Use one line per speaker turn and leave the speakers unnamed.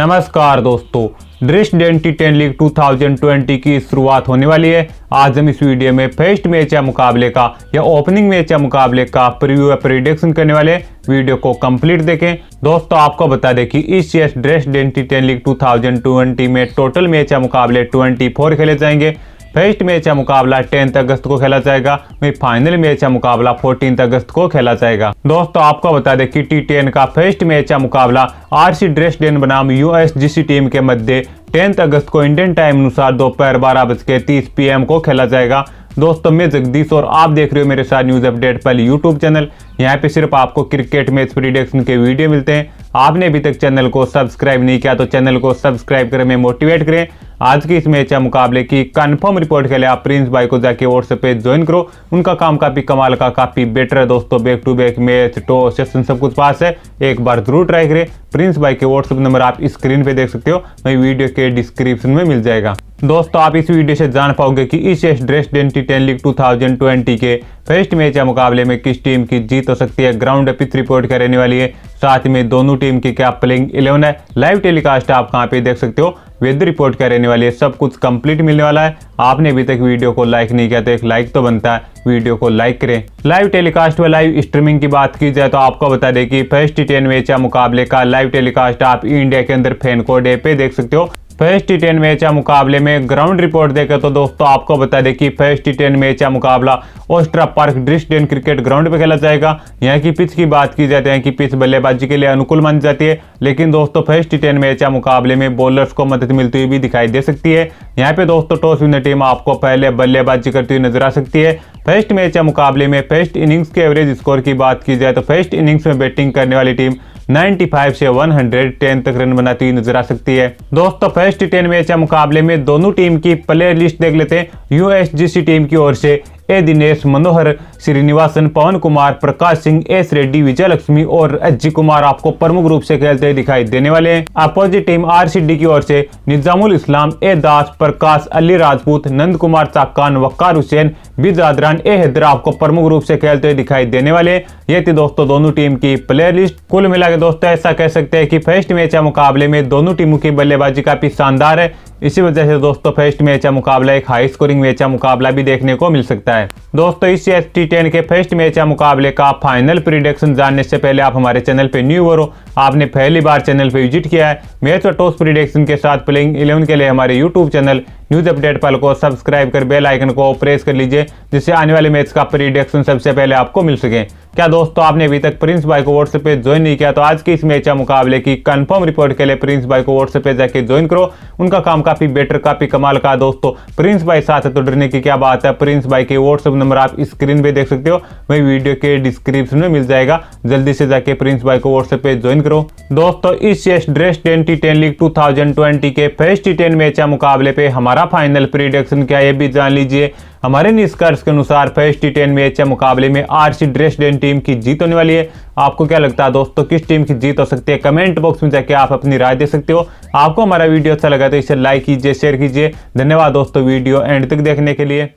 नमस्कार दोस्तों ड्रिस्ट dainty ten league 2020 की शुरुआत होने वाली है आज हम इस वीडियो में फर्स्ट मैच या मुकाबले का या ओपनिंग मैच या मुकाबले का प्रीव्यू या प्रिडिक्शन करने वाले वीडियो को कंप्लीट देखें दोस्तों आपको बता दें कि इस चेस ड्रेस डेंटी टेन लीग 2020 में टोटल मैच या मुकाबले ट्वेंटी खेले जाएंगे फर्स्ट मैच का मुकाबला टेंथ अगस्त को खेला जाएगा वही फाइनल मैच का मुकाबला फोर्टीन अगस्त को खेला जाएगा दोस्तों आपको बता दें कि टी टेन का फर्स्ट मैच का मुकाबला आर सी ड्रेसडेन बनाम यूएसजीसी टीम के मध्य टेंथ अगस्त को इंडियन टाइम अनुसार दोपहर बारह बज के तीस पी को खेला जाएगा दोस्तों मैं जगदीश और आप देख रहे हो मेरे साथ न्यूज अपडेट पहले यूट्यूब चैनल यहाँ पे सिर्फ आपको क्रिकेट मैच प्रिडिक्शन के वीडियो मिलते हैं आपने अभी तक चैनल को सब्सक्राइब नहीं किया तो चैनल को सब्सक्राइब करें मैं मोटिवेट करें आज की इस मैच या मुकाबले की कंफर्म रिपोर्ट के लिए आप प्रिंस भाई को जाके व्हाट्सएप पे ज्वाइन करो उनका काम काफ़ी कमाल का काफ़ी बेटर है दोस्तों back to back match toss session सब कुछ पास है एक बार जरूर ट्राई करें प्रिंस भाई के व्हाट्सएप नंबर आप स्क्रीन पे देख सकते हो वही वीडियो के डिस्क्रिप्शन में मिल जाएगा दोस्तों आप इस वीडियो से जान पाओगे कि इस ड्रेस डेंटी टेन लीग 2020 के फर्स्ट मैच या मुकाबले में किस टीम की जीत हो सकती है ग्राउंड पिच रिपोर्ट क्या रहने वाली है साथ में दोनों टीम की क्या प्लेइंग इलेवन है लाइव टेलीकास्ट आप कहाँ पे देख सकते हो वेदर रिपोर्ट क्या रहने वाली है सब कुछ कंप्लीट मिलने वाला है आपने अभी तक वीडियो को लाइक नहीं किया तो एक लाइक तो बनता है वीडियो को लाइक करें लाइव टेलीकास्ट व लाइव स्ट्रीमिंग की बात की जाए तो आपको बता दें कि फर्स्ट टेन मैच या मुकाबले का लाइव टेलीकास्ट आप इंडिया के अंदर फैन कोड पे देख सकते हो फर्स्ट टी टेन मैच या मुकाबले में ग्राउंड रिपोर्ट देखें तो दोस्तों आपको बता दें कि फर्स्ट टी टेन मैच या मुकाबला ओस्ट्रा पार्क ड्रिस्टेन क्रिकेट ग्राउंड पर खेला जाएगा यहाँ की पिच की बात की जाती है कि पिच बल्लेबाजी के लिए अनुकूल मानी जाती है लेकिन दोस्तों फर्स्ट टी टेन मैच या मुकाबले में बॉलर्स को मदद मिलती हुई भी दिखाई दे सकती है यहाँ पे दोस्तों टॉस विनर टीम आपको पहले बल्लेबाजी करती हुई नजर आ सकती है फर्स्ट मैच या मुकाबले में फर्स्ट इनिंग्स के एवरेज स्कोर की बात की जाए तो फर्स्ट इनिंग्स में बैटिंग करने वाली टीम 95 से 110 तक रन बनाती हुई नजर आ सकती है दोस्तों फर्स्ट टेन मैच मुकाबले में दोनों टीम की प्लेयर लिस्ट देख लेते हैं यूएसजीसी टीम की ओर से ए दिनेश मनोहर श्रीनिवासन पवन कुमार प्रकाश सिंह एस रेड्डी विजय लक्ष्मी और अज्जी कुमार आपको प्रमुख रूप से खेलते दिखाई देने वाले हैं अपोजिट टीम आरसीडी की ओर से निजामुल इस्लाम ए दास प्रकाश अली राजपूत नंद कुमार चाकान वक्कार हुसैन बिजादरान ए हैदर आपको प्रमुख रूप से खेलते दिखाई देने वाले ये थी दोस्तों दोनों टीम की प्लेयर लिस्ट कुल मिला दोस्तों ऐसा कह सकते हैं कि फर्स्ट मैच या मुकाबले में दोनों टीमों की बल्लेबाजी काफी शानदार है इसी वजह से दोस्तों फर्स्ट मैच या मुकाबला एक हाई स्कोरिंग मैच या मुकाबला भी देखने को मिल सकता है दोस्तों इस एस टी टेन के फर्स्ट मैच या मुकाबले का फाइनल प्रिडिक्शन जानने से पहले आप हमारे चैनल पे न्यू और आपने पहली बार चैनल पे विजिट किया है मैच और टॉस प्रिडिक्शन के साथ प्लेइंग इलेवन के लिए हमारे यूट्यूब चैनल न्यूज अपडेट पल को सब्सक्राइब कर बेल आइकन को प्रेस कर लीजिए जिससे आने वाले मैच का प्रिडिक्शन सबसे पहले आपको मिल सके क्या दोस्तों आपने अभी तक प्रिंस भाई को व्हाट्सएप पे ज्वाइन नहीं किया तो आज के इस मैचा मुकाबले की कंफर्म रिपोर्ट के लिए प्रिंस भाई को व्हाट्सएप पे जाके ज्वाइन करो उनका काम काफ़ी बेटर काफ़ी कमाल का दोस्तों प्रिंस भाई साथ है तो डरने की क्या बात है प्रिंस भाई के व्हाट्सएप नंबर आप स्क्रीन पर देख सकते हो वही वीडियो के डिस्क्रिप्शन में मिल जाएगा जल्दी से जाके प्रिंस भाई को व्हाट्सएप पे ज्वाइन करो दोस्तों इस ये ड्रेस ट्वेंटी टेन लीग टू के फर्स्ट टी मैच मैचा मुकाबले पे हमारा फाइनल प्रिडक्शन क्या ये भी जान लीजिए हमारे निष्कर्ष के अनुसार फर्स्ट टी टेन मैच मुकाबले में आर सी ड्रेसडेन टीम की जीत होने वाली है आपको क्या लगता है दोस्तों किस टीम की जीत हो सकती है कमेंट बॉक्स में जाके आप अपनी राय दे सकते हो आपको हमारा वीडियो अच्छा लगा तो इसे लाइक कीजिए शेयर कीजिए धन्यवाद दोस्तों वीडियो एंड तक देखने के लिए